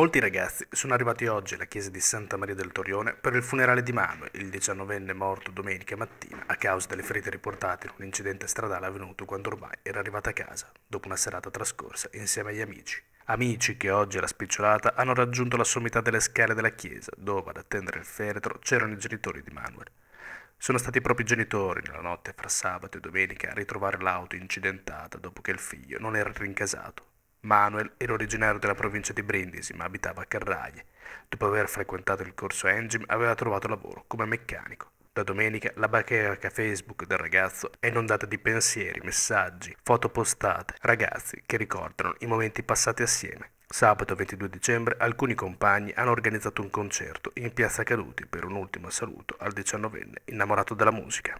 Molti ragazzi sono arrivati oggi alla chiesa di Santa Maria del Torione per il funerale di Manuel, il diciannovenne morto domenica mattina a causa delle ferite riportate in un incidente stradale avvenuto quando ormai era arrivata a casa, dopo una serata trascorsa insieme agli amici. Amici che oggi alla spicciolata hanno raggiunto la sommità delle scale della chiesa, dove ad attendere il feretro c'erano i genitori di Manuel. Sono stati i propri genitori nella notte fra sabato e domenica a ritrovare l'auto incidentata dopo che il figlio non era rincasato. Manuel era originario della provincia di Brindisi, ma abitava a Carraie. Dopo aver frequentato il corso Engine, aveva trovato lavoro come meccanico. Da domenica la bacheca Facebook del ragazzo è inondata di pensieri, messaggi, foto postate, ragazzi che ricordano i momenti passati assieme. Sabato 22 dicembre alcuni compagni hanno organizzato un concerto in Piazza Caduti per un ultimo saluto al diciannovenne innamorato della musica.